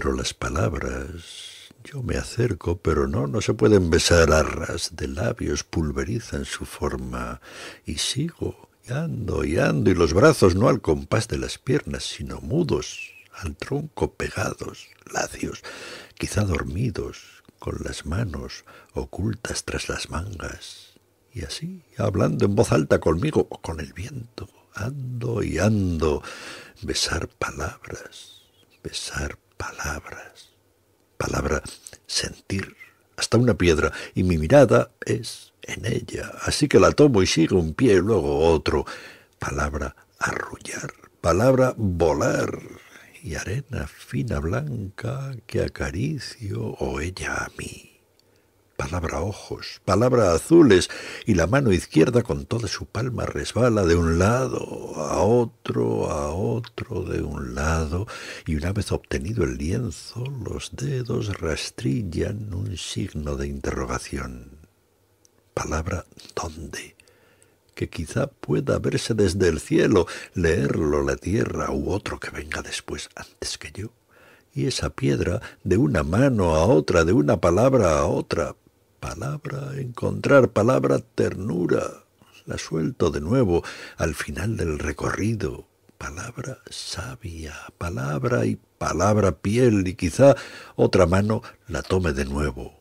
pero las palabras... Yo me acerco, pero no, no se pueden besar arras de labios, pulverizan su forma y sigo, y ando, y ando, y los brazos no al compás de las piernas, sino mudos, al tronco pegados, lacios, quizá dormidos, con las manos ocultas tras las mangas, y así, hablando en voz alta conmigo o con el viento, ando y ando, besar palabras, besar palabras. Palabra sentir hasta una piedra y mi mirada es en ella. Así que la tomo y sigo un pie y luego otro. Palabra arrullar, palabra volar y arena fina blanca que acaricio o ella a mí palabra ojos, palabra azules, y la mano izquierda con toda su palma resbala de un lado a otro, a otro, de un lado, y una vez obtenido el lienzo, los dedos rastrillan un signo de interrogación. Palabra dónde que quizá pueda verse desde el cielo, leerlo la tierra u otro que venga después antes que yo y esa piedra de una mano a otra, de una palabra a otra, palabra, encontrar palabra, ternura. La suelto de nuevo al final del recorrido. Palabra sabia, palabra y palabra piel, y quizá otra mano la tome de nuevo.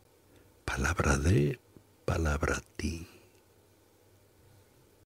Palabra de, palabra ti.